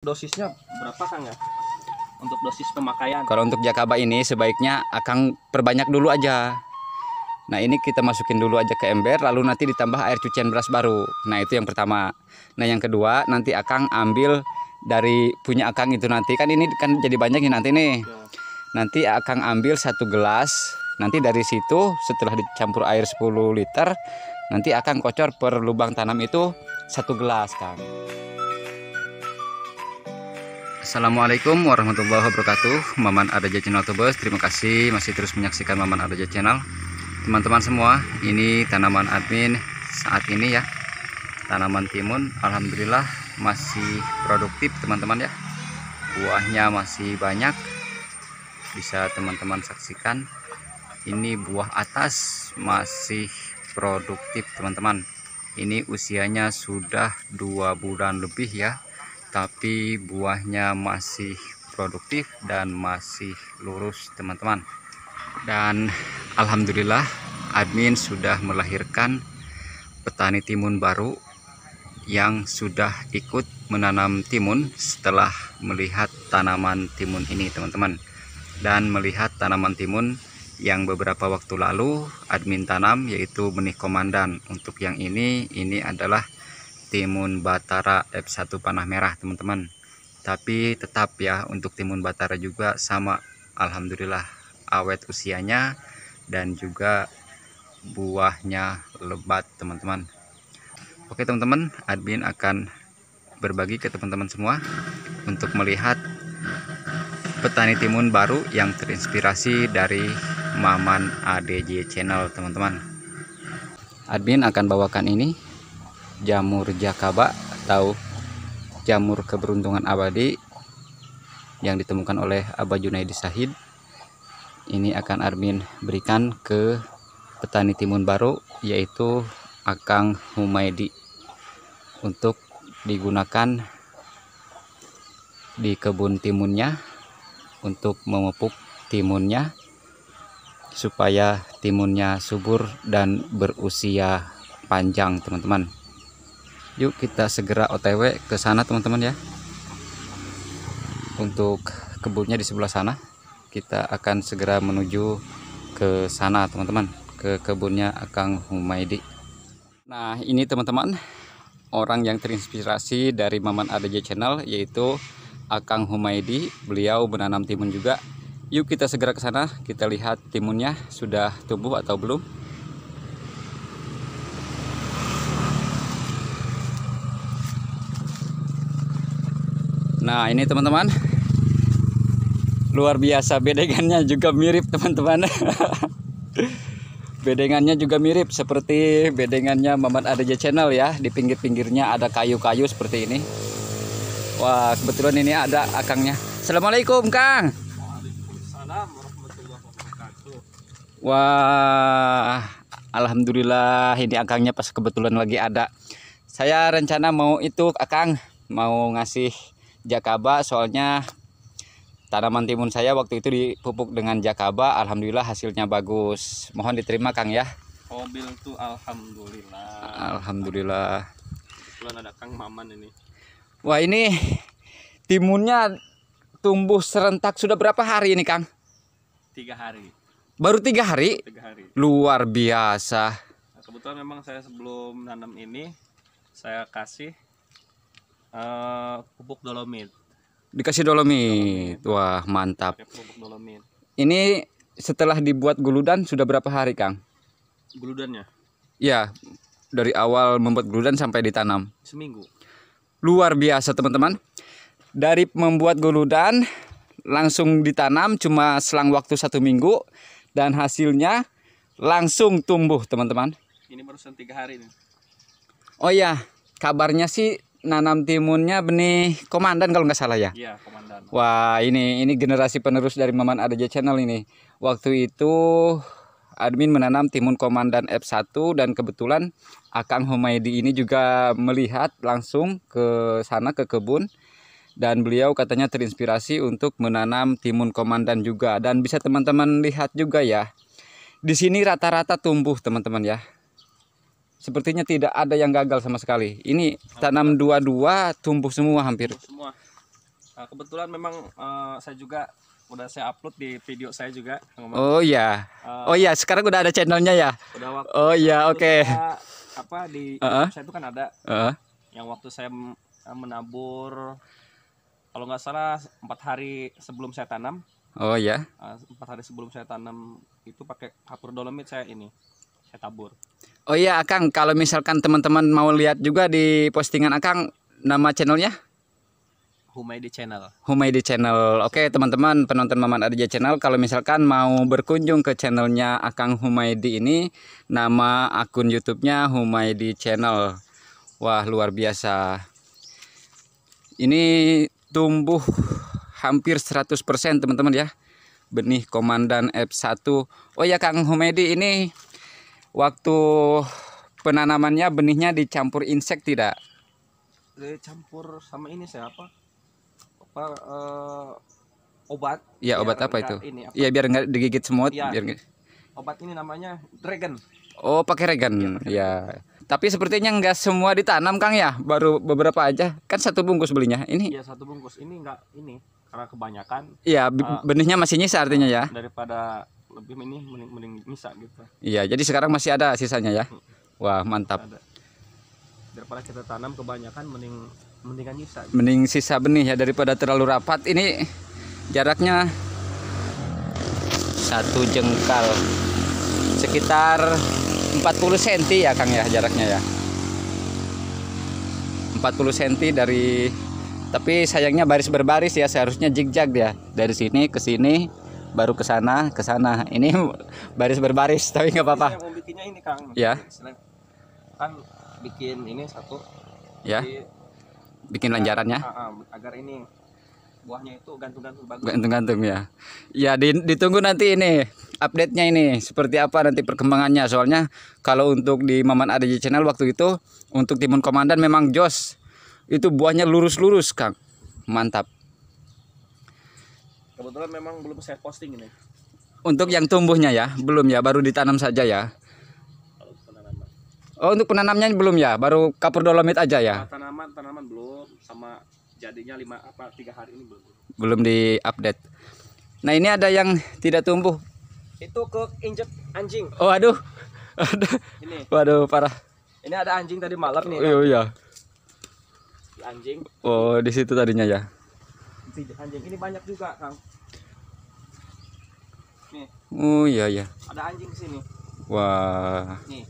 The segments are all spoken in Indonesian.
dosisnya berapa Kang ya? Untuk dosis pemakaian. Kalau untuk Jakaba ini sebaiknya akan perbanyak dulu aja. Nah ini kita masukin dulu aja ke ember lalu nanti ditambah air cucian beras baru. Nah itu yang pertama. Nah yang kedua nanti Akang ambil dari punya Akang itu nanti kan ini kan jadi banyak nih nanti nih. Iya. Nanti Akang ambil satu gelas. Nanti dari situ setelah dicampur air 10 liter nanti akan kocor per lubang tanam itu satu gelas Kang. Assalamualaikum warahmatullahi wabarakatuh Maman Adaja Channel Tubes Terima kasih masih terus menyaksikan Maman Adaja Channel Teman-teman semua Ini tanaman admin saat ini ya Tanaman timun Alhamdulillah masih produktif teman-teman ya Buahnya masih banyak Bisa teman-teman saksikan Ini buah atas masih produktif teman-teman Ini usianya sudah dua bulan lebih ya tapi buahnya masih produktif dan masih lurus teman-teman dan Alhamdulillah admin sudah melahirkan petani timun baru yang sudah ikut menanam timun setelah melihat tanaman timun ini teman-teman dan melihat tanaman timun yang beberapa waktu lalu admin tanam yaitu benih komandan untuk yang ini ini adalah timun batara F1 panah merah teman-teman tapi tetap ya untuk timun batara juga sama Alhamdulillah awet usianya dan juga buahnya lebat teman-teman Oke teman-teman admin akan berbagi ke teman-teman semua untuk melihat petani timun baru yang terinspirasi dari Maman ADJ channel teman-teman admin akan bawakan ini jamur jakaba atau jamur keberuntungan abadi yang ditemukan oleh Aba Junaidi Sahid ini akan Armin berikan ke petani timun baru yaitu Akang Humaidi untuk digunakan di kebun timunnya untuk memupuk timunnya supaya timunnya subur dan berusia panjang teman-teman yuk kita segera otw ke sana teman-teman ya untuk kebunnya di sebelah sana kita akan segera menuju ke sana teman-teman ke kebunnya Akang Humaidi nah ini teman-teman orang yang terinspirasi dari Maman ADJ Channel yaitu Akang Humaidi beliau menanam timun juga yuk kita segera ke sana kita lihat timunnya sudah tumbuh atau belum Nah ini teman-teman Luar biasa bedengannya juga mirip teman-teman Bedengannya juga mirip seperti bedengannya Mamat Adeja Channel ya Di pinggir-pinggirnya ada kayu-kayu seperti ini Wah kebetulan ini ada akangnya Assalamualaikum Kang Wah Alhamdulillah ini akangnya pas kebetulan lagi ada Saya rencana mau itu akang Mau ngasih jakaba soalnya tanaman timun saya waktu itu dipupuk dengan jakaba alhamdulillah hasilnya bagus mohon diterima kang ya mobil tuh alhamdulillah alhamdulillah Kebetulan ada kang maman ini wah ini timunnya tumbuh serentak sudah berapa hari ini kang tiga hari baru tiga hari tiga hari luar biasa nah, kebetulan memang saya sebelum nanam ini saya kasih Eh, pupuk dolomit dikasih dolomit, dolomit. wah mantap pupuk dolomit. ini setelah dibuat guludan sudah berapa hari kang guludannya ya dari awal membuat guludan sampai ditanam seminggu luar biasa teman-teman dari membuat guludan langsung ditanam cuma selang waktu satu minggu dan hasilnya langsung tumbuh teman-teman ini barusan tiga hari nih oh ya kabarnya sih nanam timunnya benih komandan kalau nggak salah ya. Iya, komandan. Wah, ini ini generasi penerus dari Maman Adaja Channel ini. Waktu itu admin menanam timun komandan F1 dan kebetulan Akang Humaydi ini juga melihat langsung ke sana ke kebun dan beliau katanya terinspirasi untuk menanam timun komandan juga dan bisa teman-teman lihat juga ya. Di sini rata-rata tumbuh teman-teman ya sepertinya tidak ada yang gagal sama sekali. Ini tanam dua-dua tumbuh semua hampir. Tumbuh semua. Nah, kebetulan memang uh, saya juga udah saya upload di video saya juga. Oh iya. Uh, oh iya, sekarang udah ada channelnya ya. Udah waktu. Oh iya, oke. Okay. apa di uh -huh. saya itu kan ada. Uh -huh. Yang waktu saya eh, menabur kalau nggak salah empat hari sebelum saya tanam. Oh iya. Ah, empat hari sebelum saya tanam itu pakai kapur dolomit saya ini saya tabur oh iya akang kalau misalkan teman-teman mau lihat juga di postingan akang nama channelnya Humaydi Channel. Humaydi Channel. Oke, okay, teman-teman penonton Maman Arja Channel kalau misalkan mau berkunjung ke channelnya Akang Humaydi ini, nama akun YouTube-nya Humaydi Channel. Wah, luar biasa. Ini tumbuh hampir 100% teman-teman ya. Benih Komandan F1. Oh ya Kang Humaydi ini waktu penanamannya benihnya dicampur insek tidak? Dicampur sama ini siapa? apa? uh, obat. Ya obat apa itu? Iya biar nggak digigit semut. Ya, biar Obat ini namanya dragon. Oh pakai dragon. Ya. Tapi sepertinya nggak semua ditanam Kang ya, baru beberapa aja. Kan satu bungkus belinya. Ini. Iya satu bungkus. Ini nggak ini karena kebanyakan. Iya uh, benihnya masih nyisa artinya eh, ya. Daripada lebih ini mending, mending misa gitu iya jadi sekarang masih ada sisanya ya hmm. wah mantap daripada kita tanam kebanyakan mending mendingan sisa gitu. mending sisa benih ya daripada terlalu rapat ini jaraknya satu jengkal sekitar 40 cm ya Kang ya jaraknya ya 40 cm dari tapi sayangnya baris berbaris ya seharusnya zigzag dia dari sini ke sini baru ke sana ke sana ini baris berbaris tapi nggak apa-apa yang mau bikinnya ini kang ya kan bikin ini satu ya jadi, bikin lanjarannya ah, ah, agar ini buahnya itu gantung-gantung bagus gantung-gantung ya ya ditunggu nanti ini update nya ini seperti apa nanti perkembangannya soalnya kalau untuk di Maman ADJ channel waktu itu untuk timun komandan memang jos itu buahnya lurus-lurus Kang mantap Kebetulan memang belum saya posting ini. Untuk yang tumbuhnya ya, belum ya, baru ditanam saja ya. Oh untuk penanamnya belum ya, baru kapur dolomit aja ya. Nah, tanaman tanaman belum sama jadinya lima apa tiga hari ini belum. Belum di update. Nah ini ada yang tidak tumbuh. Itu ke injek anjing. Oh aduh, aduh. Ini. Waduh parah. Ini ada anjing tadi malam nih. Oh iya. Anjing. Oh di situ tadinya ya anjing ini banyak juga kang nih oh iya iya ada anjing sini wah nih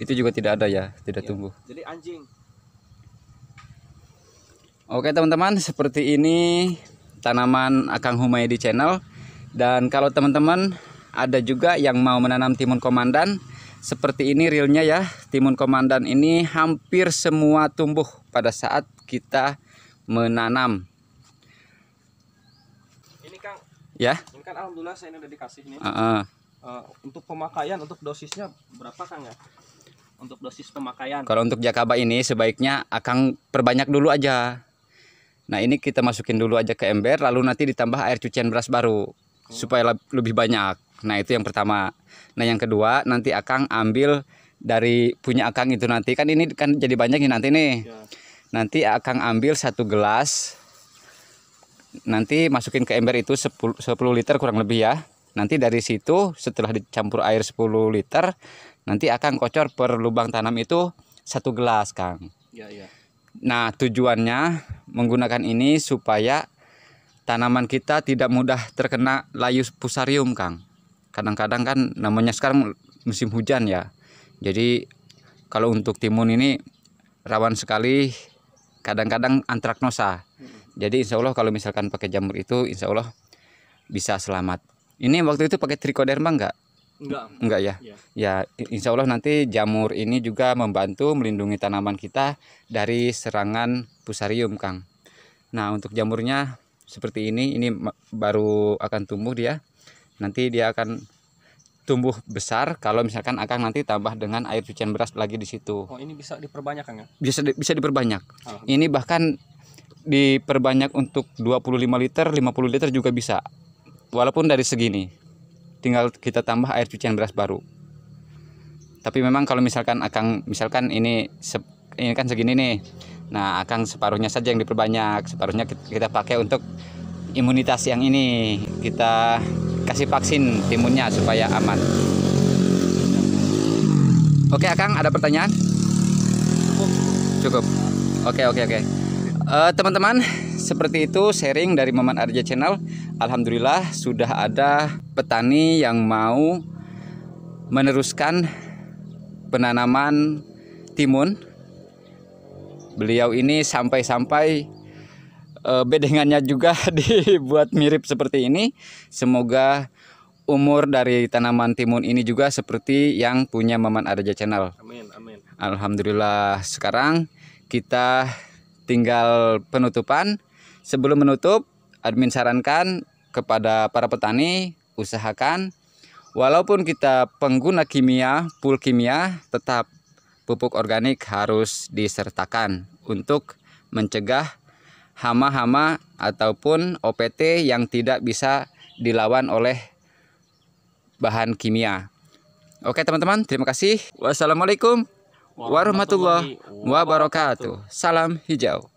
itu juga tidak ada ya tidak iya. tumbuh jadi anjing oke teman-teman seperti ini tanaman akang di channel dan kalau teman-teman ada juga yang mau menanam timun komandan seperti ini realnya ya timun komandan ini hampir semua tumbuh pada saat kita menanam Ya. Ini kan alhamdulillah saya ini udah dikasih nih. Uh -uh. Uh, untuk pemakaian untuk dosisnya berapa Kang ya? Untuk dosis pemakaian. Kalau untuk jakaba ini sebaiknya akan perbanyak dulu aja. Nah, ini kita masukin dulu aja ke ember lalu nanti ditambah air cucian beras baru hmm. supaya lebih banyak. Nah, itu yang pertama. Nah, yang kedua nanti akan ambil dari punya Akang itu nanti kan ini kan jadi banyak nih nanti nih. Ya. Nanti akan ambil satu gelas nanti masukin ke ember itu 10, 10 liter kurang lebih ya nanti dari situ setelah dicampur air 10 liter nanti akan kocor per lubang tanam itu satu gelas Kang ya, ya. nah tujuannya menggunakan ini supaya tanaman kita tidak mudah terkena layu pusarium Kang kadang-kadang kan namanya sekarang musim hujan ya jadi kalau untuk timun ini rawan sekali kadang-kadang antraknosa jadi insya Allah kalau misalkan pakai jamur itu insya Allah bisa selamat ini waktu itu pakai trichoderma enggak Enggak. Enggak ya? ya. Ya, insya Allah nanti jamur ini juga membantu melindungi tanaman kita dari serangan pusarium, Kang. Nah, untuk jamurnya seperti ini, ini baru akan tumbuh dia. Nanti dia akan tumbuh besar kalau misalkan akan nanti tambah dengan air cucian beras lagi di situ. Oh, ini bisa diperbanyak, Kang ya? Bisa di, bisa diperbanyak. Ah. Ini bahkan diperbanyak untuk 25 liter 50 liter juga bisa walaupun dari segini tinggal kita tambah air cucian beras baru tapi memang kalau misalkan akan misalkan ini ini kan segini nih nah akan separuhnya saja yang diperbanyak separuhnya kita pakai untuk imunitas yang ini kita kasih vaksin timunnya supaya aman oke akang ada pertanyaan cukup oke oke oke Eh, teman-teman, seperti itu sharing dari Maman Arja Channel. Alhamdulillah sudah ada petani yang mau meneruskan penanaman timun. Beliau ini sampai-sampai eh, bedengannya juga dibuat mirip seperti ini. Semoga umur dari tanaman timun ini juga seperti yang punya Maman Arja Channel. Amin, amin. Alhamdulillah sekarang kita tinggal penutupan. Sebelum menutup, admin sarankan kepada para petani usahakan walaupun kita pengguna kimia, pul kimia tetap pupuk organik harus disertakan untuk mencegah hama-hama ataupun OPT yang tidak bisa dilawan oleh bahan kimia. Oke teman-teman, terima kasih. Wassalamualaikum warahmatullahi wabarakatuh. Salam hijau.